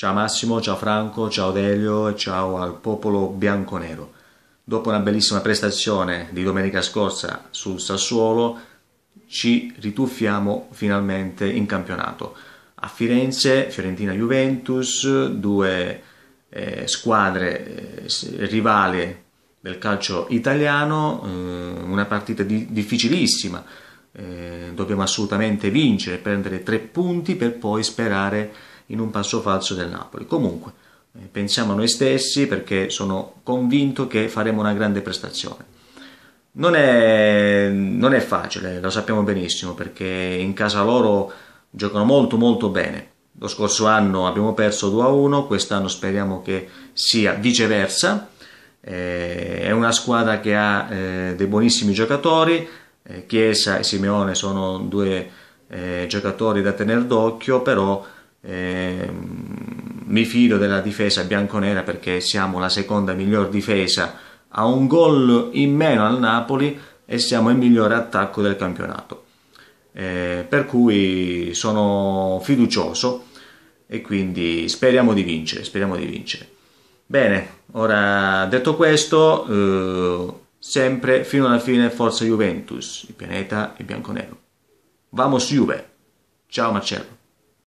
Ciao Massimo, ciao Franco, ciao Delio e ciao al popolo bianconero. Dopo una bellissima prestazione di domenica scorsa sul Sassuolo, ci rituffiamo finalmente in campionato. A Firenze, Fiorentina-Juventus, due eh, squadre eh, rivali del calcio italiano, eh, una partita di, difficilissima. Eh, dobbiamo assolutamente vincere, prendere tre punti per poi sperare in un passo falso del Napoli. Comunque, eh, pensiamo a noi stessi perché sono convinto che faremo una grande prestazione. Non è, non è facile, lo sappiamo benissimo, perché in casa loro giocano molto molto bene. Lo scorso anno abbiamo perso 2-1, quest'anno speriamo che sia viceversa. Eh, è una squadra che ha eh, dei buonissimi giocatori, eh, Chiesa e Simeone sono due eh, giocatori da tenere d'occhio, però eh, mi fido della difesa bianconera perché siamo la seconda miglior difesa a un gol in meno al Napoli e siamo il migliore attacco del campionato. Eh, per cui sono fiducioso e quindi speriamo di vincere, speriamo di vincere. Bene, ora detto questo, eh, sempre fino alla fine forza Juventus, il pianeta e bianconero. Vamos Juve. Ciao Marcello.